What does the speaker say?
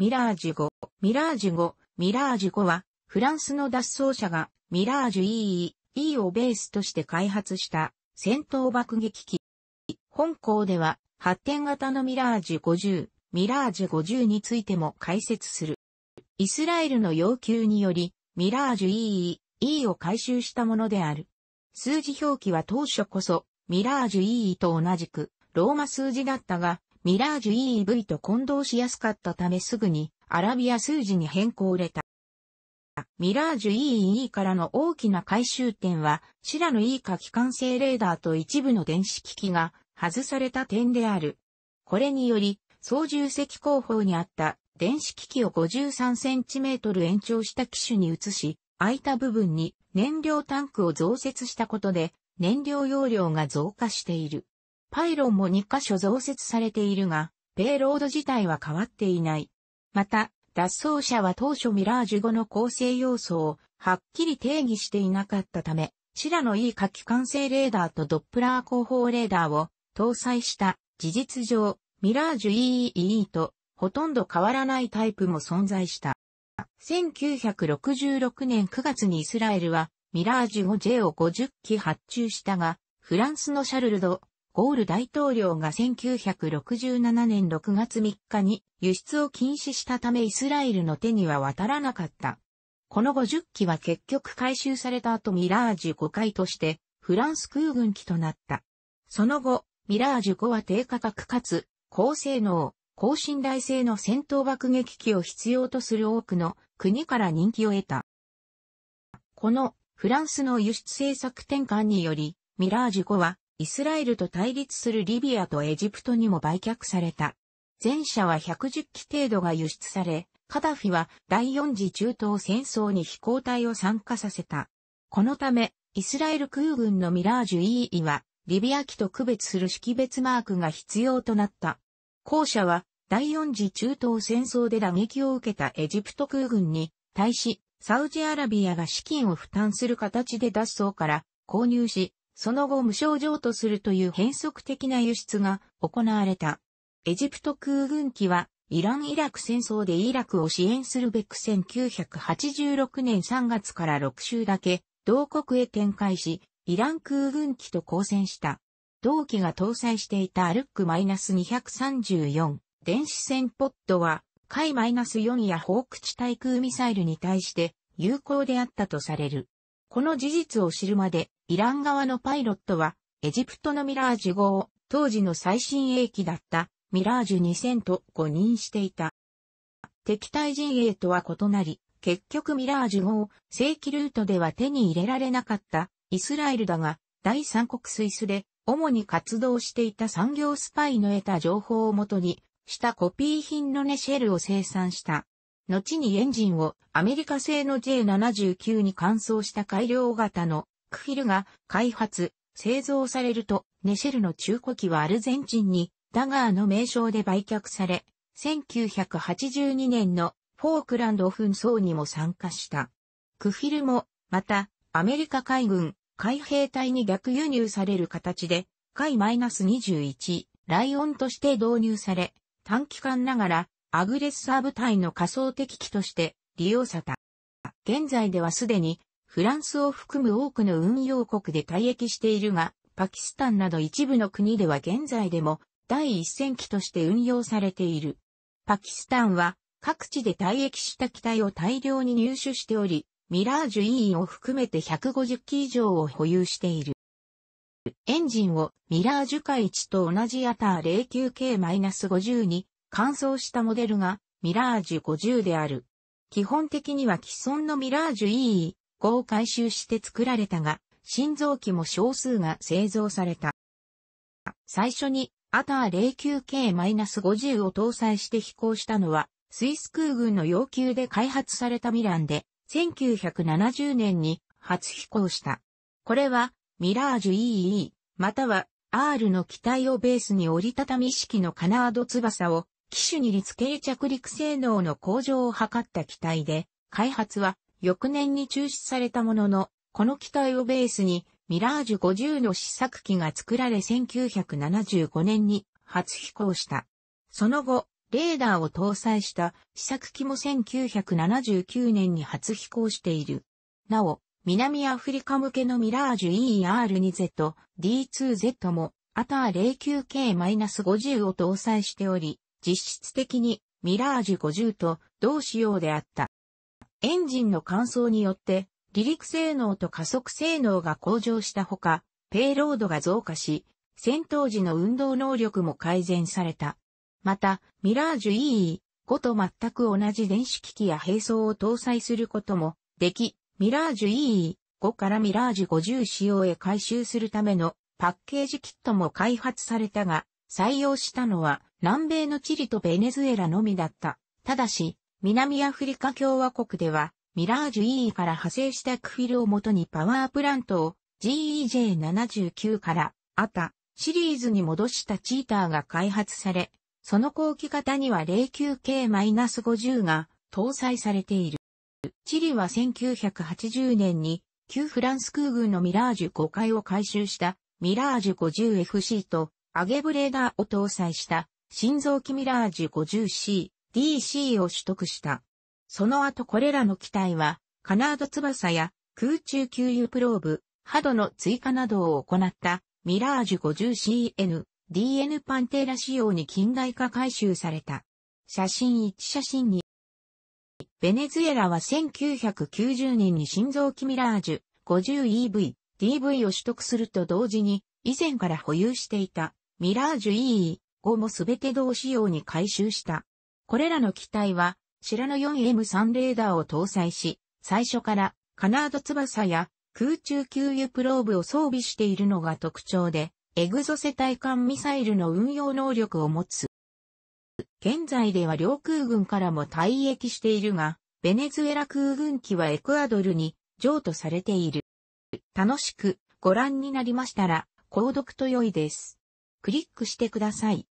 ミラージュ5、ミラージュ5、ミラージュ5は、フランスの脱走者が、ミラージュ EE、E をベースとして開発した戦闘爆撃機。本校では、発展型のミラージュ50、ミラージュ50についても解説する。イスラエルの要求により、ミラージュ EE、E を回収したものである。数字表記は当初こそ、ミラージュ EE と同じく、ローマ数字だったが、ミラージュ EEV と混同しやすかったためすぐにアラビア数字に変更れた。ミラージュ EEE からの大きな回収点は、シラの E か機関性レーダーと一部の電子機器が外された点である。これにより、操縦席後方にあった電子機器を 53cm 延長した機種に移し、空いた部分に燃料タンクを増設したことで、燃料容量が増加している。パイロンも2カ所増設されているが、ペイロード自体は変わっていない。また、脱走者は当初ミラージュ後の構成要素をはっきり定義していなかったため、シラの E 火器管制レーダーとドップラー後方レーダーを搭載した事実上、ミラージュ EEE とほとんど変わらないタイプも存在した。1966年9月にイスラエルはミラージュ 5J を50機発注したが、フランスのシャルルド・ゴール大統領が1967年6月3日に輸出を禁止したためイスラエルの手には渡らなかった。この50機は結局回収された後ミラージュ5回としてフランス空軍機となった。その後、ミラージュ5は低価格かつ高性能、高信頼性の戦闘爆撃機を必要とする多くの国から人気を得た。このフランスの輸出政策転換により、ミラージュ5はイスラエルと対立するリビアとエジプトにも売却された。前者は110機程度が輸出され、カダフィは第4次中東戦争に飛行隊を参加させた。このため、イスラエル空軍のミラージュ EE は、リビア機と区別する識別マークが必要となった。後者は、第4次中東戦争で打撃を受けたエジプト空軍に、対し、サウジアラビアが資金を負担する形で脱走から購入し、その後無症状とするという変則的な輸出が行われた。エジプト空軍機は、イラン・イラク戦争でイラクを支援するべく1986年3月から6週だけ、同国へ展開し、イラン空軍機と交戦した。同機が搭載していたアルック -234 電子戦ポッドは、海 -4 やホーク地対空ミサイルに対して有効であったとされる。この事実を知るまでイラン側のパイロットは、エジプトのミラージュ号を当時の最新鋭機だったミラージュ2000と誤認していた。敵対陣営とは異なり、結局ミラージュ号、正規ルートでは手に入れられなかったイスラエルだが、第三国スイスで主に活動していた産業スパイの得た情報をもとに、したコピー品のネシェルを生産した。後にエンジンをアメリカ製の J79 に換装した改良型のクフィルが開発、製造されると、ネシェルの中古機はアルゼンチンにダガーの名称で売却され、1982年のフォークランド紛争にも参加した。クフィルも、また、アメリカ海軍、海兵隊に逆輸入される形で、海 -21、ライオンとして導入され、短期間ながら、アグレッサー部隊の仮想敵機として利用された。現在ではすでにフランスを含む多くの運用国で退役しているが、パキスタンなど一部の国では現在でも第一線機として運用されている。パキスタンは各地で退役した機体を大量に入手しており、ミラージュ E を含めて150機以上を保有している。エンジンをミラージュカ一と同じアター 09K-50 に換装したモデルがミラージュ50である。基本的には既存のミラージュ e 語を回収して作られたが、新造機も少数が製造された。最初にアター 09K-50 を搭載して飛行したのは、スイス空軍の要求で開発されたミランで、1970年に初飛行した。これは、ミラージュ EE、または R の機体をベースに折りたたみ式のカナード翼を機種に立形着陸性能の向上を図った機体で、開発は翌年に中止されたものの、この機体をベースに、ミラージュ50の試作機が作られ1975年に初飛行した。その後、レーダーを搭載した試作機も1979年に初飛行している。なお、南アフリカ向けのミラージュ ER2Z、D2Z も、アター 09K-50 を搭載しており、実質的にミラージュ50と同仕様であった。エンジンの乾燥によって、離陸性能と加速性能が向上したほか、ペイロードが増加し、戦闘時の運動能力も改善された。また、ミラージュ EE、5と全く同じ電子機器や並走を搭載することもでき、ミラージュ EE、5からミラージュ50仕様へ回収するためのパッケージキットも開発されたが、採用したのは南米のチリとベネズエラのみだった。ただし、南アフリカ共和国では、ミラージュ E から派生したクフィルをもとにパワープラントを GEJ79 からあたシリーズに戻したチーターが開発され、その後期型には 09K-50 が搭載されている。チリは1980年に旧フランス空軍のミラージュ5回を回収したミラージュ 50FC とアゲブレーダーを搭載した心臓機ミラージュ 50C DC を取得した。その後これらの機体は、カナード翼や空中給油プローブ、ハドの追加などを行ったミラージュ 50CN、DN パンテーラ仕様に近代化改修された。写真1写真2。ベネズエラは1990年に新臓器ミラージュ 50EV、DV を取得すると同時に、以前から保有していたミラージュ EE5 も全て同仕様に改修した。これらの機体は、シラノ 4M3 レーダーを搭載し、最初からカナード翼や空中給油プローブを装備しているのが特徴で、エグゾ世帯艦ミサイルの運用能力を持つ。現在では領空軍からも退役しているが、ベネズエラ空軍機はエクアドルに譲渡されている。楽しくご覧になりましたら、購読と良いです。クリックしてください。